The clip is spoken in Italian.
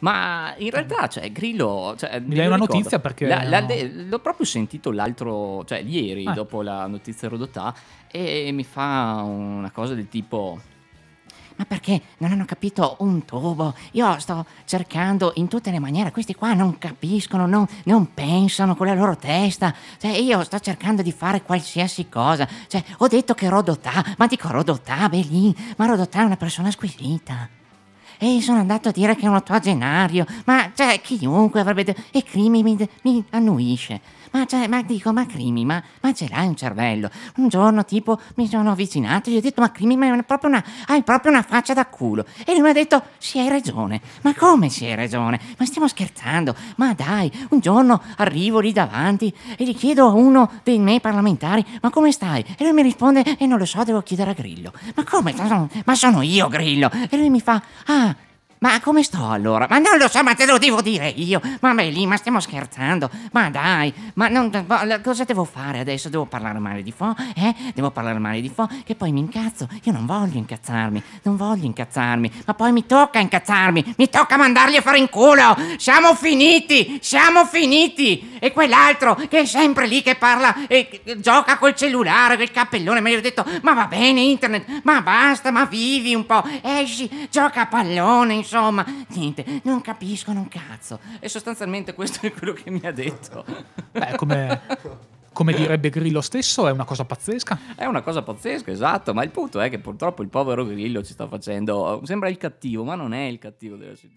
Ma in realtà, cioè, Grillo. Cioè, Mi dai una ricordo. notizia perché. La, la, no. L'ho proprio sentito l'altro, cioè ieri, eh. dopo la notizia Rodotà, e mi fa una cosa del tipo ma perché non hanno capito un tubo? Io sto cercando in tutte le maniere, questi qua non capiscono, non, non, pensano con la loro testa, cioè io sto cercando di fare qualsiasi cosa, cioè ho detto che Rodotà, ma dico Rodotà, Belin, ma Rodotà è una persona squisita e sono andato a dire che è un ottogenario, ma cioè chiunque avrebbe detto, e Crimi mi, mi annuisce. Ma, cioè, ma dico, ma Crimi, ma, ma ce l'hai un cervello? Un giorno tipo mi sono avvicinato e gli ho detto, ma Crimi, ma hai proprio, una, hai proprio una faccia da culo. E lui mi ha detto, si hai ragione, ma come si hai ragione? Ma stiamo scherzando, ma dai, un giorno arrivo lì davanti e gli chiedo a uno dei miei parlamentari, ma come stai? E lui mi risponde, e non lo so, devo chiedere a Grillo. Ma come? Ma sono io Grillo. E lui mi fa, ah ma come sto allora? Ma non lo so, ma te lo devo dire io. Ma lì, ma stiamo scherzando. Ma dai, ma non, cosa devo fare adesso? Devo parlare male di Fo? Eh? Devo parlare male di Fo? Che poi mi incazzo. Io non voglio incazzarmi. Non voglio incazzarmi. Ma poi mi tocca incazzarmi. Mi tocca mandarli a fare in culo. Siamo finiti. Siamo finiti. E quell'altro che è sempre lì che parla e gioca col cellulare, col cappellone. Ma gli ho detto, ma va bene internet. Ma basta, ma vivi un po'. Esci, gioca a pallone, insomma insomma, niente, non capiscono un cazzo. E sostanzialmente questo è quello che mi ha detto. Beh, come... come direbbe Grillo stesso, è una cosa pazzesca. È una cosa pazzesca, esatto, ma il punto è che purtroppo il povero Grillo ci sta facendo, sembra il cattivo, ma non è il cattivo della situazione.